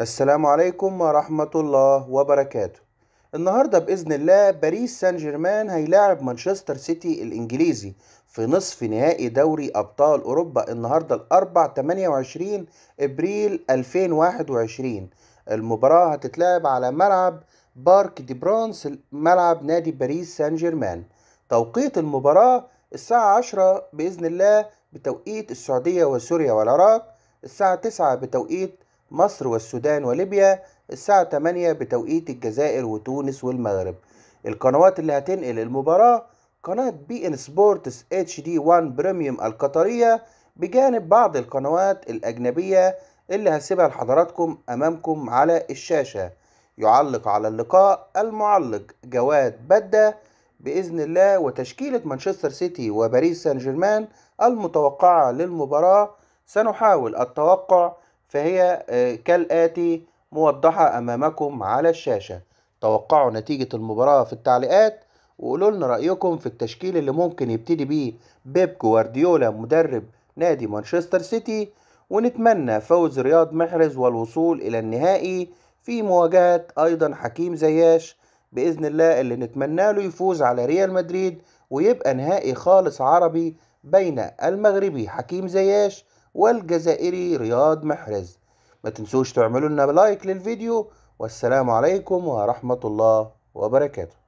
السلام عليكم ورحمة الله وبركاته النهاردة بإذن الله باريس سان جيرمان هيلاعب مانشستر سيتي الإنجليزي في نصف نهائي دوري أبطال أوروبا النهاردة الأربع 28 إبريل 2021 المباراة هتتلعب على ملعب بارك دي برانس ملعب نادي باريس سان جيرمان توقيت المباراة الساعة 10 بإذن الله بتوقيت السعودية وسوريا والعراق الساعة 9 بتوقيت مصر والسودان وليبيا الساعة 8 بتوقيت الجزائر وتونس والمغرب القنوات اللي هتنقل المباراة قناة بي ان سبورتس اتش دي 1 بريميوم القطرية بجانب بعض القنوات الأجنبية اللي هسيبها لحضراتكم أمامكم على الشاشة يعلق على اللقاء المعلق جواد بدة بإذن الله وتشكيلة مانشستر سيتي وباريس سان جيرمان المتوقعة للمباراة سنحاول التوقع فهي آه، كالآتي موضحة أمامكم على الشاشة توقعوا نتيجة المباراة في التعليقات وقولوا لنا رأيكم في التشكيل اللي ممكن يبتدي بيه بيب جوارديولا مدرب نادي مانشستر سيتي ونتمنى فوز رياض محرز والوصول إلى النهائي في مواجهة أيضا حكيم زياش بإذن الله اللي نتمنى له يفوز على ريال مدريد ويبقى نهائي خالص عربي بين المغربي حكيم زياش والجزائري رياض محرز ما تنسوش تعملوا لنا لايك للفيديو والسلام عليكم ورحمة الله وبركاته